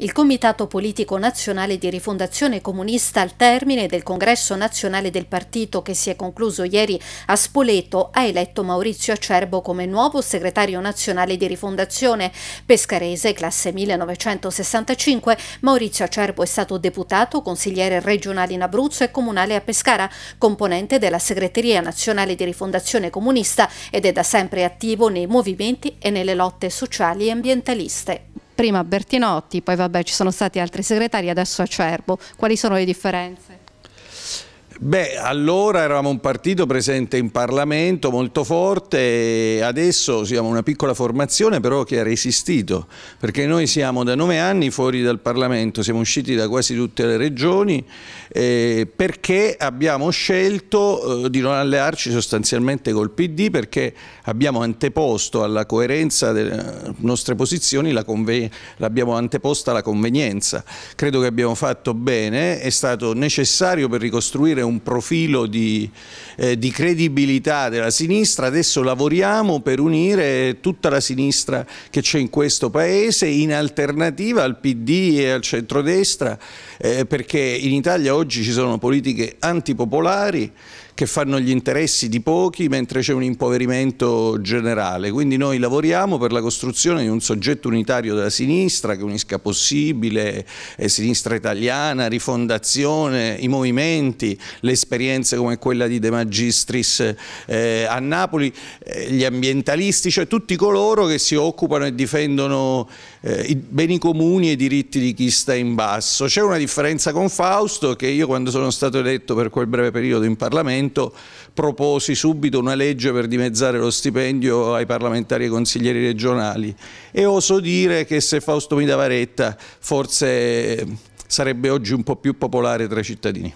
Il Comitato Politico Nazionale di Rifondazione Comunista al termine del congresso nazionale del partito che si è concluso ieri a Spoleto ha eletto Maurizio Acerbo come nuovo segretario nazionale di Rifondazione. Pescarese, classe 1965, Maurizio Acerbo è stato deputato, consigliere regionale in Abruzzo e comunale a Pescara, componente della segreteria nazionale di Rifondazione Comunista ed è da sempre attivo nei movimenti e nelle lotte sociali e ambientaliste prima Bertinotti, poi vabbè ci sono stati altri segretari, adesso Acerbo. Quali sono le differenze? Beh, allora eravamo un partito presente in Parlamento molto forte, adesso siamo una piccola formazione però che ha resistito, perché noi siamo da nove anni fuori dal Parlamento, siamo usciti da quasi tutte le regioni eh, perché abbiamo scelto eh, di non allearci sostanzialmente col PD perché abbiamo anteposto alla coerenza delle eh, nostre posizioni, l'abbiamo la anteposta alla convenienza. Credo che abbiamo fatto bene, è stato necessario per ricostruire un un profilo di, eh, di credibilità della sinistra, adesso lavoriamo per unire tutta la sinistra che c'è in questo Paese in alternativa al PD e al centrodestra, eh, perché in Italia oggi ci sono politiche antipopolari che fanno gli interessi di pochi mentre c'è un impoverimento generale. Quindi noi lavoriamo per la costruzione di un soggetto unitario della sinistra che unisca possibile eh, sinistra italiana, rifondazione, i movimenti, le esperienze come quella di De Magistris eh, a Napoli, eh, gli ambientalisti, cioè tutti coloro che si occupano e difendono eh, i beni comuni e i diritti di chi sta in basso. C'è una differenza con Fausto che io quando sono stato eletto per quel breve periodo in Parlamento proposi subito una legge per dimezzare lo stipendio ai parlamentari e consiglieri regionali e oso dire che se Fausto mi dava retta forse eh, sarebbe oggi un po' più popolare tra i cittadini.